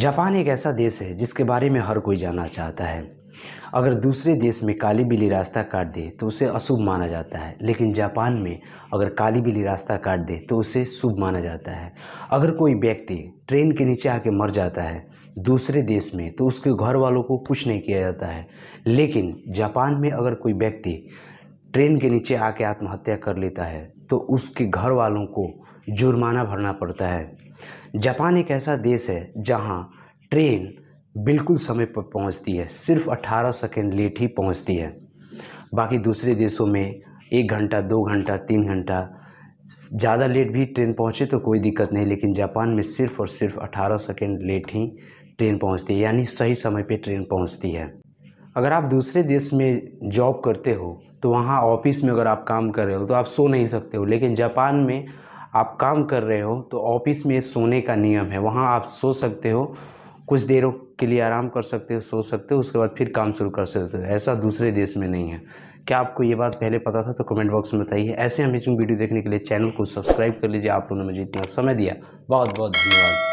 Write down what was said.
Japan एक ऐसा देश है जिसके बारे में हर कोई जानना चाहता है अगर दूसरे देश में काली बिल्ली रास्ता काट दे तो उसे अशुभ माना जाता है लेकिन जापान में अगर काली बिल्ली रास्ता काट दे तो उसे शुभ माना जाता है अगर कोई व्यक्ति ट्रेन के नीचे आके मर जाता है दूसरे देश में तो उसके घर वालों को कुछ नहीं किया जाता है लेकिन जापान में अगर कोई व्यक्ति ट्रेन के नीचे आके आत्महत्या कर लेता है तो उसके घर वालों को जुर्माना भरना पड़ता है जापान एक ऐसा देश है जहाँ ट्रेन बिल्कुल समय पर पहुँचती है सिर्फ 18 सेकेंड लेट ही पहुँचती है बाकी दूसरे देशों में एक घंटा दो घंटा तीन घंटा ज़्यादा लेट भी ट्रेन पहुँचे तो कोई दिक्कत नहीं लेकिन जापान में सिर्फ और सिर्फ 18 सेकेंड लेट ही ट्रेन पहुँचती है यानी सही समय पर ट्रेन पहुँचती है अगर आप दूसरे देश में जॉब करते हो तो वहाँ ऑफिस में अगर आप काम कर रहे हो तो आप सो नहीं सकते हो लेकिन जापान में आप काम कर रहे हो तो ऑफिस में सोने का नियम है वहाँ आप सो सकते हो कुछ देरों के लिए आराम कर सकते हो सो सकते हो उसके बाद फिर काम शुरू कर सकते हो ऐसा दूसरे देश में नहीं है क्या आपको ये बात पहले पता था तो कमेंट बॉक्स में बताइए ऐसे अमेजिंग वीडियो देखने के लिए चैनल को सब्सक्राइब कर लीजिए आप लोगों ने मुझे इतना समय दिया बहुत बहुत धन्यवाद